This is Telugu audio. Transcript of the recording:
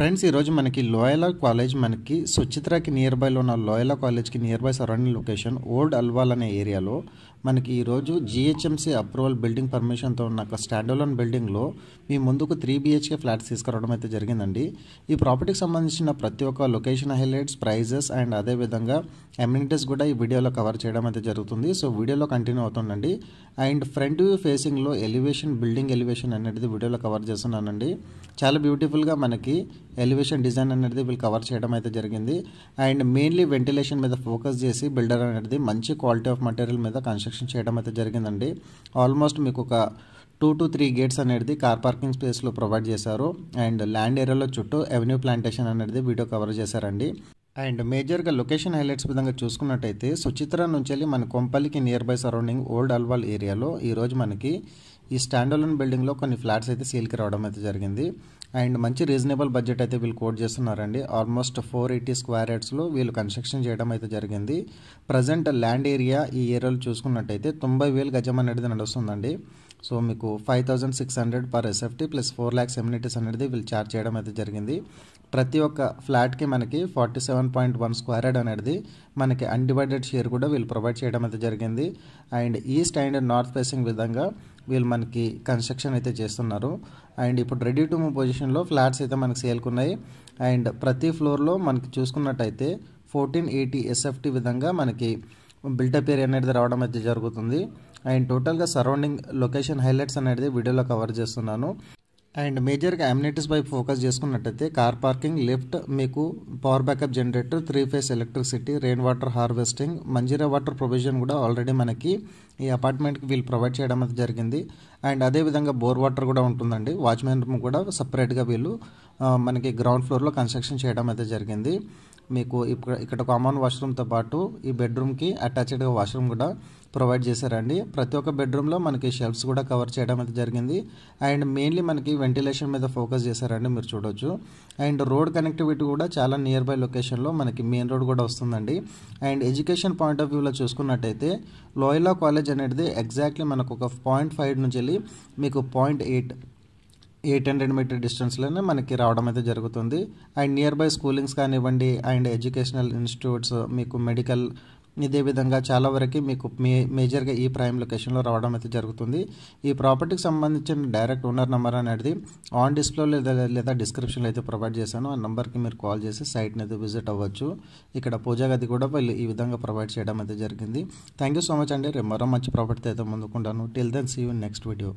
ఫ్రెండ్స్ ఈరోజు మనకి లోయలా కాలేజ్ మనకి సుచిత్రకి నియర్ బైలో ఉన్న లోయలా కాలేజ్కి near by surrounding location old Alwal అనే ఏరియాలో మనకి ఈరోజు జిహెచ్ఎంసీ అప్రూవల్ బిల్డింగ్ పర్మిషన్తో ఉన్న స్టాండ్ అలోన్ బిల్డింగ్లో మీ ముందుకు త్రీ బీహెచ్కే ఫ్లాట్స్ తీసుకురావడం అయితే జరిగిందండి ఈ ప్రాపర్టీకి సంబంధించిన ప్రతి ఒక్క లొకేషన్ హైలైట్స్ ప్రైజెస్ అండ్ అదేవిధంగా అమ్యూనిటీస్ కూడా ఈ వీడియోలో కవర్ చేయడం అయితే జరుగుతుంది సో వీడియోలో కంటిన్యూ అవుతుండండి అండ్ ఫ్రంట్ వ్యూ ఫేసింగ్లో ఎలివేషన్ బిల్డింగ్ ఎలివేషన్ అనేది వీడియోలో కవర్ చేస్తున్నానండి చాలా బ్యూటిఫుల్గా మనకి ఎలివేషన్ డిజైన్ అనేది వీళ్ళు కవర్ చేయడం అయితే జరిగింది అండ్ మెయిన్లీ వెంటిలేషన్ మీద ఫోకస్ చేసి బిల్డర్ అనేది మంచి క్వాలిటీ ఆఫ్ మెటీరియల్ మీద కన్స్ట్రక్షన్ చేయడం అయితే జరిగిందండి ఆల్మోస్ట్ మీకు ఒక టూ టు త్రీ గేట్స్ అనేది కార్ పార్కింగ్ స్పేస్లో ప్రొవైడ్ చేశారు అండ్ ల్యాండ్ ఏరియాలో చుట్టూ ఎవెన్యూ ప్లాంటేషన్ అనేది వీడియో కవర్ చేశారండి అండ్ మేజర్గా లొకేషన్ హైలైట్స్ విధంగా చూసుకున్నట్టయితే సుచిత్ర నుంచి వెళ్ళి మన కొంపల్లికి near by surrounding old Alwal ఏరియాలో ఈరోజు మనకి ఈ స్టాండోలన్ బిల్డింగ్లో కొన్ని ఫ్లాట్స్ అయితే సీల్కి రావడం అయితే జరిగింది అండ్ మంచి రీజనబుల్ బడ్జెట్ అయితే వీళ్ళు కోట్ చేస్తున్నారండి ఆల్మోస్ట్ ఫోర్ ఎయిటీ స్క్వేర్ యార్డ్స్లో వీళ్ళు కన్స్ట్రక్షన్ చేయడం అయితే జరిగింది ప్రజెంట్ ల్యాండ్ ఏరియా ఈ ఏరియాలో చూసుకున్నట్టయితే తొంభై వేలు గజం అనేది నడుస్తుందండి సో మీకు five thousand six hundred per SFT plus four lakhs amenities అనేది వీళ్ళు ఛార్జ్ చేయడం అయితే జరిగింది ప్రతి ఒక్క ఫ్లాట్కి మనకి forty seven point one square yard అనేది మనకి అన్డివైడెడ్ షేర్ కూడా వీళ్ళు ప్రొవైడ్ చేయడం అయితే జరిగింది and east and north facing విధంగా వీళ్ళు మనకి కన్స్ట్రక్షన్ అయితే చేస్తున్నారు అండ్ ఇప్పుడు రెడీ టు మూవ్ పొజిషన్లో ఫ్లాట్స్ అయితే మనకి సేల్కున్నాయి అండ్ ప్రతి ఫ్లోర్లో మనకి చూసుకున్నట్టయితే ఫోర్టీన్ ఎయిటీ ఎస్ఎఫ్టీ విధంగా మనకి బిల్టప్ ఏరియా అనేది రావడం అయితే జరుగుతుంది అండ్ టోటల్గా సరౌండింగ్ లొకేషన్ హైలైట్స్ అనేది వీడియోలో కవర్ చేస్తున్నాను అండ్ మేజర్గా అమ్యూనిటీస్ పై ఫోకస్ చేసుకున్నట్టయితే కార్ పార్కింగ్ లిఫ్ట్ మీకు power backup generator three phase electricity rain water harvesting Manjira water provision కూడా ఆల్రెడీ మనకి ఈ అపార్ట్మెంట్కి వీళ్ళు ప్రొవైడ్ చేయడం అయితే జరిగింది అండ్ అదేవిధంగా బోర్ వాటర్ కూడా ఉంటుందండి వాచ్మెన్ రూమ్ కూడా సపరేట్గా వీళ్ళు మనకి గ్రౌండ్ ఫ్లోర్లో కన్స్ట్రక్షన్ చేయడం అయితే జరిగింది మీకు ఇక్కడ ఇక్కడ కామన్ వాష్రూమ్తో పాటు ఈ బెడ్రూమ్కి అటాచ్డ్గా వాష్రూమ్ కూడా ప్రొవైడ్ చేశారండి ప్రతి ఒక్క బెడ్రూమ్లో మనకి షెల్ఫ్స్ కూడా కవర్ చేయడం అయితే జరిగింది అండ్ మెయిన్లీ మనకి వెంటిలేషన్ మీద ఫోకస్ చేశారండి మీరు చూడొచ్చు అండ్ రోడ్ కనెక్టివిటీ కూడా చాలా నియర్ బై లొకేషన్లో మనకి మెయిన్ రోడ్ కూడా వస్తుందండి అండ్ ఎడ్యుకేషన్ పాయింట్ ఆఫ్ వ్యూలో చూసుకున్నట్టయితే లోయలా కాలేజ్ అనేది ఎగ్జాక్ట్లీ మనకు ఒక పాయింట్ ఫైవ్ నుంచి వెళ్ళి మీకు point eight eight hundred meter డిస్టెన్స్లోనే మనకి రావడం అయితే జరుగుతుంది అండ్ నియర్ బై స్కూలింగ్స్ కానివ్వండి అండ్ ఎడ్యుకేషనల్ ఇన్స్టిట్యూట్స్ మీకు మెడికల్ ఇదే విధంగా చాలా వరకు మీకు మే మేజర్గా ఈ ప్రైమ్ లొకేషన్లో రావడం అయితే జరుగుతుంది ఈ ప్రాపర్టీకి సంబంధించిన డైరెక్ట్ ఓనర్ నెంబర్ అనేది ఆన్ డిస్ప్లే లేదా లేదా డిస్క్రిప్షన్లో అయితే ప్రొవైడ్ చేశాను ఆ నెంబర్కి మీరు కాల్ చేసి సైట్ని అయితే విజిట్ అవ్వచ్చు ఇక్కడ పూజా గది కూడా వీళ్ళు ఈ విధంగా ప్రొవైడ్ చేయడం అయితే జరిగింది థ్యాంక్ యూ సో మచ్ అండి రేపు మరో మంచి ప్రాపర్టీ అయితే ముందుకుంటాను till then see you next video